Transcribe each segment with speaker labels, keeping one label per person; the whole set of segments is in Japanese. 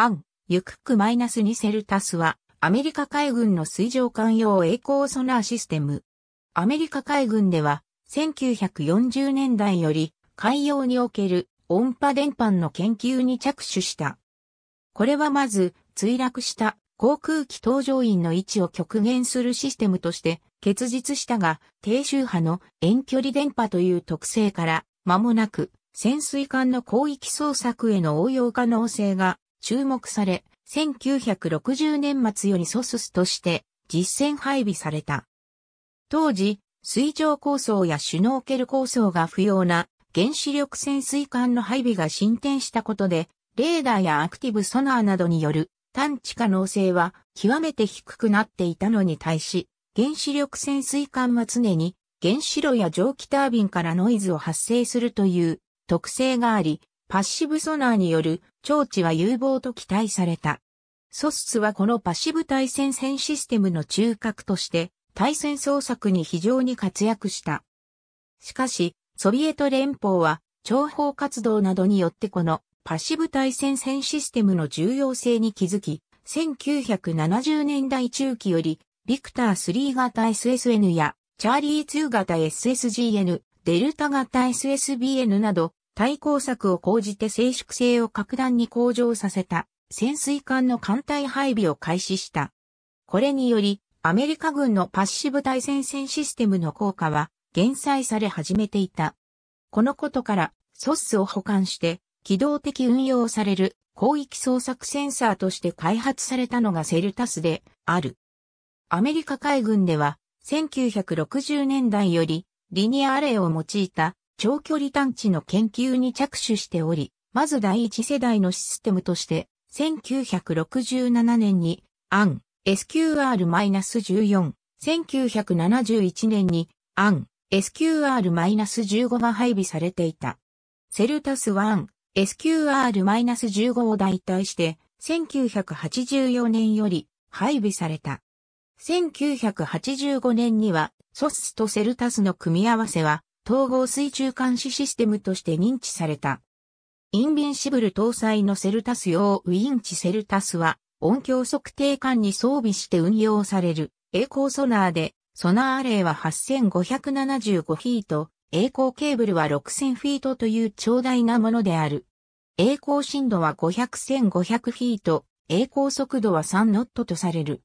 Speaker 1: アン、ユクック -2 セルタスは、アメリカ海軍の水上艦用栄光ソナーシステム。アメリカ海軍では、1940年代より、海洋における音波電波の研究に着手した。これはまず、墜落した航空機搭乗員の位置を極限するシステムとして、結実したが、低周波の遠距離電波という特性から、間もなく、潜水艦の広域捜索への応用可能性が注目され、1960年末よりソススとして実戦配備された。当時、水上構想やシュノーケル構想が不要な原子力潜水艦の配備が進展したことで、レーダーやアクティブソナーなどによる探知可能性は極めて低くなっていたのに対し、原子力潜水艦は常に原子炉や蒸気タービンからノイズを発生するという特性があり、パッシブソナーによる超知は有望と期待された。ソスはこのパッシブ対戦戦システムの中核として対戦捜索に非常に活躍した。しかし、ソビエト連邦は諜報活動などによってこのパッシブ対戦戦システムの重要性に気づき、1970年代中期より、ビクター3型 SSN やチャーリー2型 SSGN、デルタ型 SSBN など、対抗策を講じて静粛性を格段に向上させた潜水艦の艦隊配備を開始した。これにより、アメリカ軍のパッシブ対戦線システムの効果は減災され始めていた。このことから、ソスを保管して、機動的運用される広域捜索センサーとして開発されたのがセルタスである。アメリカ海軍では、1960年代より、リニアアレイを用いた長距離探知の研究に着手しており、まず第一世代のシステムとして、1967年に、AN SQR-14、1971年に、AN SQR-15 が配備されていた。セルタス1、SQR-15 を代替して、1984年より配備された。1985年には、ソスとセルタスの組み合わせは、統合水中監視システムとして認知された。インビンシブル搭載のセルタス用ウィンチセルタスは音響測定管に装備して運用される栄光ソナーで、ソナーレイは8575フィート、栄光ケーブルは6000フィートという長大なものである。栄光深度は500、1500フィート、栄光速度は3ノットとされる。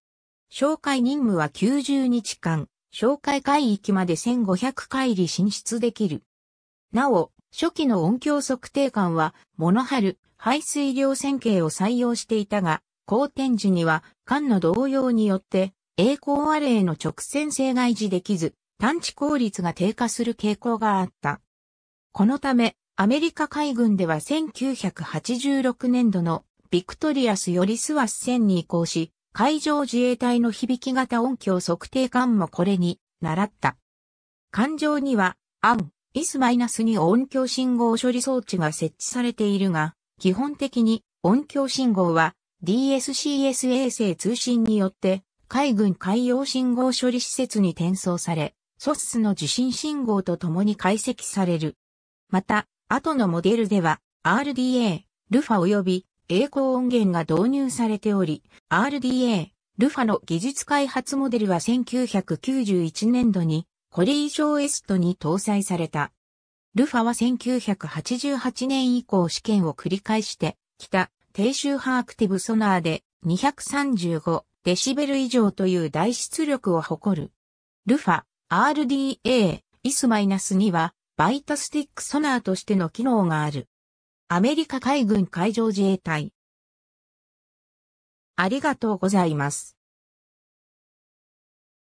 Speaker 1: 紹介任務は90日間、紹介海域まで1500海里進出できる。なお、初期の音響測定官は、モハル排水量線形を採用していたが、高天時には、艦の動揺によって、栄光アレイの直線性が維持できず、探知効率が低下する傾向があった。このため、アメリカ海軍では1986年度のビクトリアスよりスワス戦に移行し、海上自衛隊の響き型音響測定管もこれに習った。艦上には、アン、イイスマナスに音響信号処理装置が設置されているが、基本的に音響信号は DSCS 衛星通信によって海軍海洋信号処理施設に転送され、ソスの地震信号と共に解析される。また、後のモデルでは RDA、ルファ及び栄光音源が導入されており、RDA、ルファの技術開発モデルは1991年度にコリー上エストに搭載された。ルファは1988年以降試験を繰り返してきた低周波アクティブソナーで235デシベル以上という大出力を誇る。ルファ、RDA、イイスマナスにはバイタスティックソナーとしての機能がある。アメリカ海軍海上自衛隊。ありがとうございます。